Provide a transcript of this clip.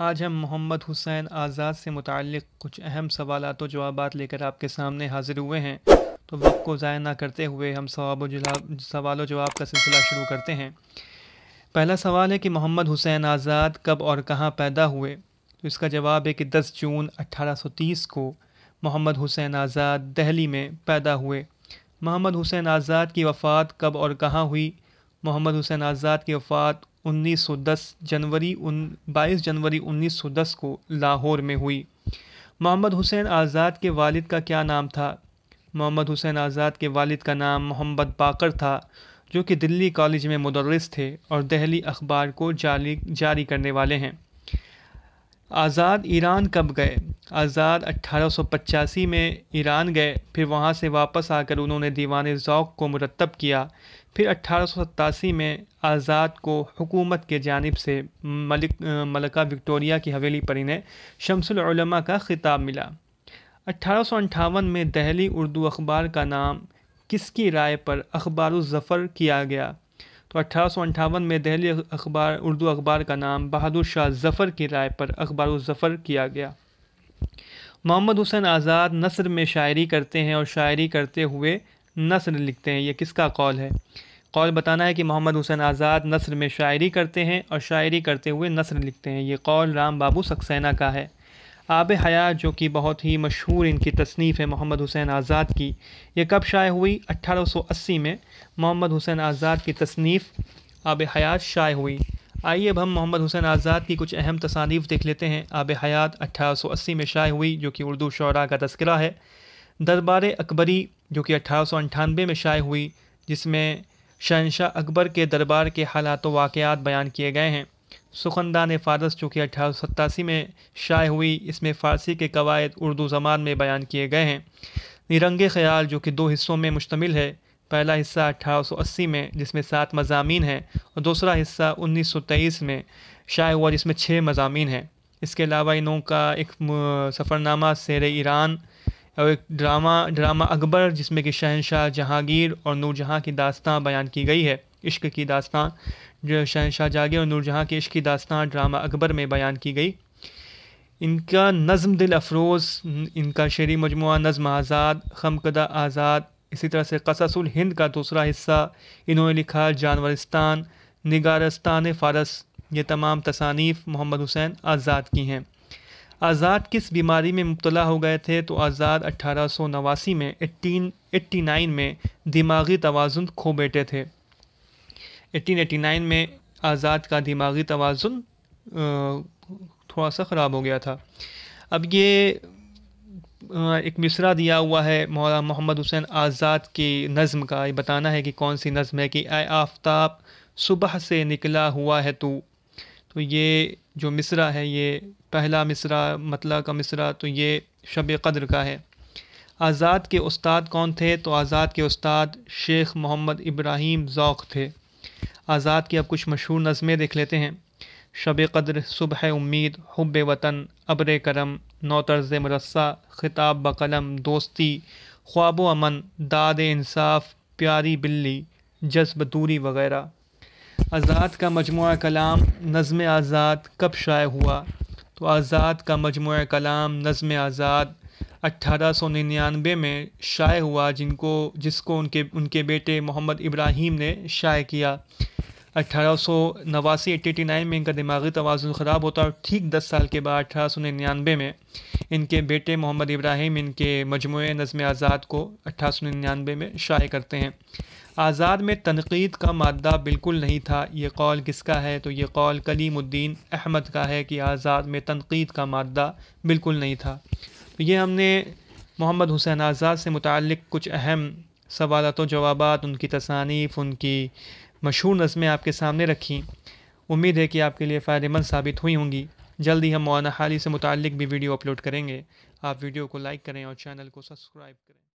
आज हम मोहम्मद हुसैन आज़ाद से मुतक़ कुछ अहम सवाल तो जवाब लेकर आपके सामने हाजिर हुए हैं तो वक्त को ज़ाय ना करते हुए हम सवाब सवाल जवाब का सिलसिला शुरू करते हैं पहला सवाल है कि मोहम्मद हुसैन आज़ाद कब और कहाँ पैदा हुए तो इसका जवाब है कि 10 जून 1830 को मोहम्मद हुसैन आज़ाद दहली में पैदा हुए मोहम्मद हुसैन आज़ाद की वफ़ात कब और कहाँ हुई मोहम्मद हुसैन आज़ाद की वफ़ात 1910 जनवरी उन बाईस जनवरी 1910 को लाहौर में हुई मोहम्मद हुसैन आज़ाद के वालिद का क्या नाम था मोहम्मद हुसैन आज़ाद के वालिद का नाम मोहम्मद बाकर था जो कि दिल्ली कॉलेज में मदरस थे और दहली अखबार को जारी जारी करने वाले हैं आज़ाद ईरान कब गए आज़ाद अट्ठारह में ईरान गए फिर वहाँ से वापस आकर उन्होंने दीवान ज़ौक़ को मुरतब किया फिर अट्ठारह में आज़ाद को हुकूमत के जानब से मलिक मलका विक्टोरिया की हवेली पर इन्हें शमसलमा का ख़िताब मिला अट्ठारह में दहली उर्दू अखबार का नाम किसकी राय पर अखबार ज़फ़र किया गया तो अट्ठारह में दहली अखबार उर्दू अखबार का नाम बहादुर शाह जफ़र की राय पर अखबार ज़फ़र किया गया मोहम्मद हुसैन आज़ाद नसर में शायरी करते हैं और शायरी करते हुए नसर लिखते हैं ये किसका कौल है कौल बताना है कि मोहम्मद हुसैन आज़ाद नसर में शायरी करते हैं और शायरी करते हुए नसर लिखते हैं ये कौल राम बाबू सक्सेना का है आब हयात जो कि बहुत ही मशहूर इनकी तसनीफ़ है मोहम्मद हुसैन आज़ाद की यह कब शाये हुई 1880 में मोहम्मद हुसैन आज़ाद की तसनीफ़ आब हयात शाये हुई आइए अब हम मोहम्मद हुसैन आज़ाद की कुछ अहम तसानीफ़ देख लेते हैं आब हयात 1880 में शाये हुई जो कि उर्दू शरा का तस्करा है दरबार अकबरी जो कि अठारह में शाये हुई जिसमें शहनशाह अकबर के दरबार के हालात वाक़ात बयान किए गए हैं सुखनदान फ़ारस चूँकि अठारह में शाये हुई इसमें फ़ारसी के कवायद उर्दू ज़बान में बयान किए गए हैं निरंगे ख्याल जो कि दो हिस्सों में मुश्तमिल है पहला हिस्सा अट्ठारह में जिसमें सात मजामी हैं और दूसरा हिस्सा उन्नीस में शाये हुआ जिसमें छः मजामी हैं इसके अलावा इनों का एक सफ़रनामा शेर ईरान और एक ड्रामा ड्रामा अकबर जिसमें कि शहनशाह जहांगीर और नूरजहाँ की दास्तां बयान की गई है इश्क की दास्तां शहनशाह जागे और नूरजहाँ के इश्क की दास्तान ड्रामा अकबर में बयान की गई इनका नज़म दिल अफरोज़ इनका शेरी मजमु नज़म आज़ाद खमकदा आज़ाद इसी तरह से कससुल हिंद का दूसरा हिस्सा इन्होंने लिखा जानवरस्तान निगारस्तान फ़ारस ये तमाम तसानीफ़ मोहम्मद हुसैन आज़ाद की हैं आज़ाद किस बीमारी में मुबला हो गए थे तो आज़ाद अट्ठारह सौ नवासी में एट्टीन एट्टी नाइन में दिमागी तोज़ुन खो बैठे थे 1889 में आज़ाद का दिमागी तोज़ुन थोड़ा सा ख़राब हो गया था अब ये एक मिसरा दिया हुआ है मौलाना मोहम्मद हुसैन आज़ाद की नज़म का ये बताना है कि कौन सी नज़म है कि आए आफ्ताब सुबह से निकला हुआ है तू तो ये जो मिसरा है ये पहला मिसरा मतला का मिसरा तो ये शब कदर का है आज़ाद के उस्ताद कौन थे तो आज़ाद के उस्ताद शेख मोहम्मद इब्राहिम ज़ौक़ थे आज़ाद की अब कुछ मशहूर नज़में देख लेते हैं शब कदर सुबह उम्मीद हब वतन अब्र करम नौतर्ज मरसा खिताब बकलम दोस्ती ख्वाब अमन दाद इंसाफ प्यारी बिल्ली जज्ब दूरी वगैरह आज़ाद का मजमु कलाम नज़म आज़ाद कब शाये हुआ तो आज़ाद का मजमु कलाम नज़म आज़ाद 1899 में शाये हुआ जिनको जिसको उनके उनके बेटे मोहम्मद इब्राहिम ने शाये किया अट्ठारह सौ नवासी एट्टी एटी नाइन में इनका दिमागी तोज़ुन ख़राब होता और ठीक दस साल के बाद अठारह सौ निन्यानवे में इनके बेटे मोहम्मद इब्राहिम इनके मजमू नज़म आज़ाद को अठारह सौ निन्यानवे में शाये करते हैं आज़ाद में तनकीद का मादा बिल्कुल नहीं था ये कौल किसका है तो ये कौल कलीमुद्दीन अहमद का है कि आज़ाद में तनकीद का मादा बिल्कुल नहीं था तो ये हमने मोहम्मद हुसैन आज़ाद से मुतक कुछ अहम सवालतों जवाब उनकी तसानीफ़ उनकी मशहूर नज़में आपके सामने रखी उम्मीद है कि आपके लिए फ़ायदेमंद साबित हुई होंगी जल्द ही हम मौाना हाली से मुतक भी वीडियो अपलोड करेंगे आप वीडियो को लाइक करें और चैनल को सब्सक्राइब करें